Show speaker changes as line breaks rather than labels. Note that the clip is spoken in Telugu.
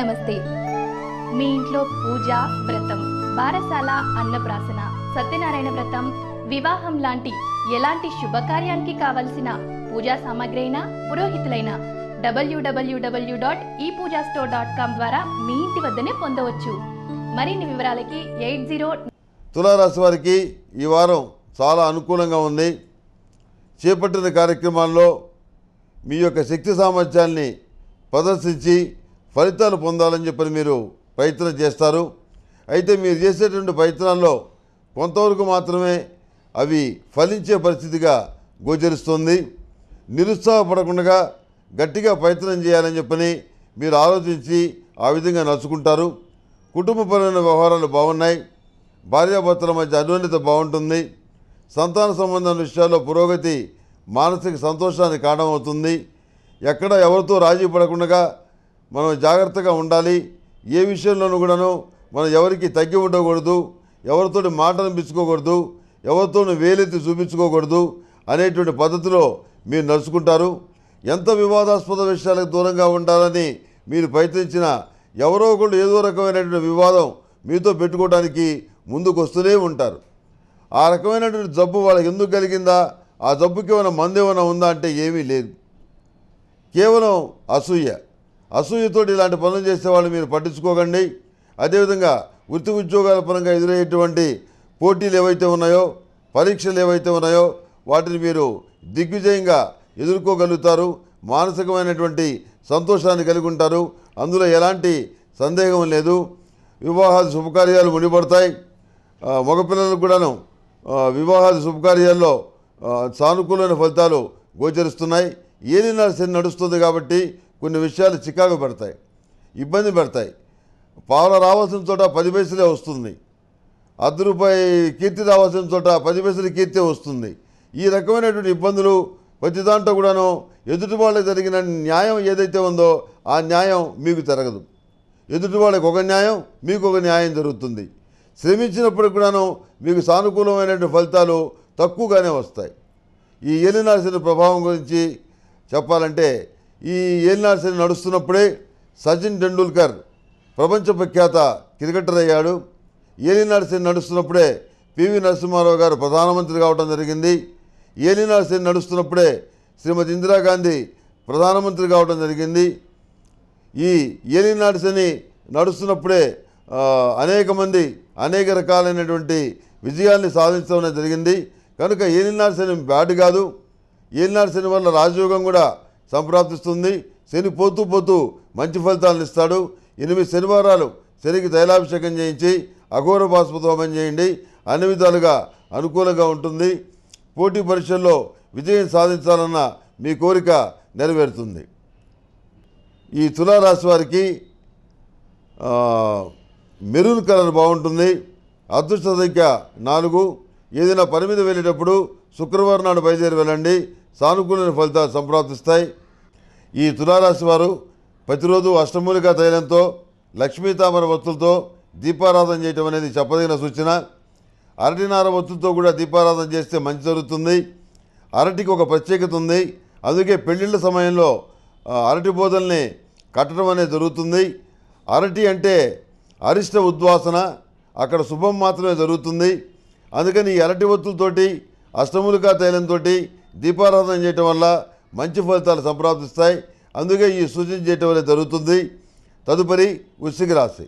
నమస్తే మీ ఇంట్లో పూజ వ్రతం బారసాల అన్నప్రాసన సత్యనారాయణ వ్రతం వివాహం లాంటి ఎలాంటి శుభకార్యానికి కావలసిన పూజా సామాగ్రి అయినా పురోహితులైనా డబ్ల్యూడబ్ల్యూడబ్ల్యూ డాట్ ఈ పూజా స్టోర్ డాట్ కామ్ ద్వారా మీ ఇంటి వద్దనే పొందవచ్చు మరిన్ని వివరాలకి ఎయిట్ జీరో
తులారాశి వారికి ఈ వారం చాలా అనుకూలంగా ఉంది చేపట్టిన కార్యక్రమాల్లో మీ యొక్క శక్తి సామర్థ్యాన్ని ప్రదర్శించి ఫలితాలు పొందాలని చెప్పని మీరు ప్రయత్నం చేస్తారు అయితే మీరు చేసేటువంటి ప్రయత్నాల్లో కొంతవరకు మాత్రమే అవి ఫలించే పరిస్థితిగా గోచరిస్తుంది నిరుత్సాహపడకుండా గట్టిగా ప్రయత్నం చేయాలని చెప్పని మీరు ఆలోచించి ఆ విధంగా నడుచుకుంటారు కుటుంబపరమైన వ్యవహారాలు బాగున్నాయి భార్యాభర్తల మధ్య అన్యోన్యత బాగుంటుంది సంతాన సంబంధ విషయాల్లో పురోగతి మానసిక సంతోషానికి కారణమవుతుంది ఎక్కడ ఎవరితో రాజీ పడకుండా మనం జాగ్రత్తగా ఉండాలి ఏ విషయంలోనూ కూడాను మనం ఎవరికి తగ్గి ఉండకూడదు ఎవరితో మాటను పిచ్చుకోకూడదు ఎవరితోనూ వేలెత్తి చూపించుకోకూడదు అనేటువంటి పద్ధతిలో మీరు నడుచుకుంటారు ఎంత వివాదాస్పద విషయాలకు దూరంగా ఉండాలని మీరు ప్రయత్నించిన ఎవరో ఒకళ్ళు ఏదో రకమైనటువంటి వివాదం మీతో పెట్టుకోవడానికి ముందుకు వస్తూనే ఉంటారు ఆ రకమైనటువంటి జబ్బు వాళ్ళకి ఎందుకు కలిగిందా ఆ జబ్బుకి ఏమైనా మందు ఏమైనా ఉందా అంటే ఏమీ లేదు కేవలం అసూయ అసూయతో ఇలాంటి పనులు చేసే వాళ్ళు మీరు పట్టించుకోకండి అదేవిధంగా వృత్తి ఉద్యోగాల పరంగా ఎదురయ్యేటువంటి పోటీలు ఏవైతే ఉన్నాయో పరీక్షలు ఏవైతే ఉన్నాయో వాటిని మీరు దిగ్విజయంగా ఎదుర్కోగలుగుతారు మానసికమైనటువంటి సంతోషాన్ని కలిగి ఉంటారు అందులో ఎలాంటి సందేహం లేదు వివాహాది శుభకార్యాలు ముడిపడతాయి మగపిల్లలకు కూడాను వివాహాది శుభకార్యాల్లో సానుకూలమైన ఫలితాలు గోచరిస్తున్నాయి ఏలినాడు నడుస్తుంది కాబట్టి కొన్ని విషయాలు చికాకు పడతాయి ఇబ్బంది పడతాయి పావుల రావాల్సిన చోట పది పైసలే వస్తుంది అర్ధ రూపాయి కీర్తి రావాల్సిన చోట పది పైసలు కీర్తి వస్తుంది ఈ రకమైనటువంటి ఇబ్బందులు ప్రతి దాంట్లో కూడాను ఎదుటి వాళ్ళకి జరిగిన న్యాయం ఏదైతే ఉందో ఆ న్యాయం మీకు జరగదు ఎదుటి వాళ్ళకి ఒక న్యాయం మీకు ఒక న్యాయం జరుగుతుంది శ్రమించినప్పుడు కూడాను మీకు సానుకూలమైనటువంటి ఫలితాలు తక్కువగానే వస్తాయి ఈ ఎలినాల్సిన ప్రభావం గురించి చెప్పాలంటే ఈ ఏలినాడు శైలి నడుస్తున్నప్పుడే సచిన్ టెండూల్కర్ ప్రపంచ ప్రఖ్యాత క్రికెటర్ అయ్యాడు ఏలినాడు నడుస్తున్నప్పుడే పివి నరసింహారావు గారు ప్రధానమంత్రి కావడం జరిగింది ఏలినాడు నడుస్తున్నప్పుడే శ్రీమతి ఇందిరాగాంధీ ప్రధానమంత్రి కావడం జరిగింది ఈ ఏలినాడు శని నడుస్తున్నప్పుడే అనేక మంది అనేక రకాలైనటువంటి విజయాల్ని సాధించడం జరిగింది కనుక ఏలినాడు శని బ్యాడ్ కాదు ఏలినాడు శని వల్ల రాజయోగం కూడా సంప్రాప్తిస్తుంది శని పోతూ పోతూ మంచి ఫలితాలను ఇస్తాడు ఎనిమిది శనివారాలు శనికి తైలాభిషేకం చేయించి అఘోర బాస్పతోమం చేయండి అన్ని విధాలుగా అనుకూలంగా ఉంటుంది పోటీ పరీక్షల్లో విజయం సాధించాలన్న మీ కోరిక నెరవేరుతుంది ఈ తులారాశి వారికి మెరూన్ కలర్ బాగుంటుంది అదృష్ట సంఖ్య నాలుగు ఏదైనా పని మీద వెళ్ళేటప్పుడు శుక్రవారం నాడు బయలుదేరి వెళ్ళండి సానుకూలమైన ఫలితాలు సంప్రాప్తిస్తాయి ఈ తులారాశి వారు ప్రతిరోజు అష్టమూలిక తైలంతో లక్ష్మీ తామర వత్తులతో దీపారాధన చేయటం అనేది చెప్పదగిన సూచన అరటినార వత్తులతో కూడా దీపారాధన చేస్తే మంచి జరుగుతుంది అరటికి ఒక ప్రత్యేకత ఉంది అందుకే పెళ్లిళ్ళ సమయంలో అరటి బోధల్ని కట్టడం అనేది జరుగుతుంది అరటి అంటే అరిష్ట ఉద్వాసన అక్కడ శుభం మాత్రమే జరుగుతుంది అందుకని ఎరటి ఒత్తులతోటి అష్టములుగా తైలంతో దీపారాధన చేయటం వల్ల మంచి ఫలితాలు సంప్రాప్తిస్తాయి అందుకే ఈ సూచన చేయటం వల్ల జరుగుతుంది తదుపరి వృశ్చిక రాశి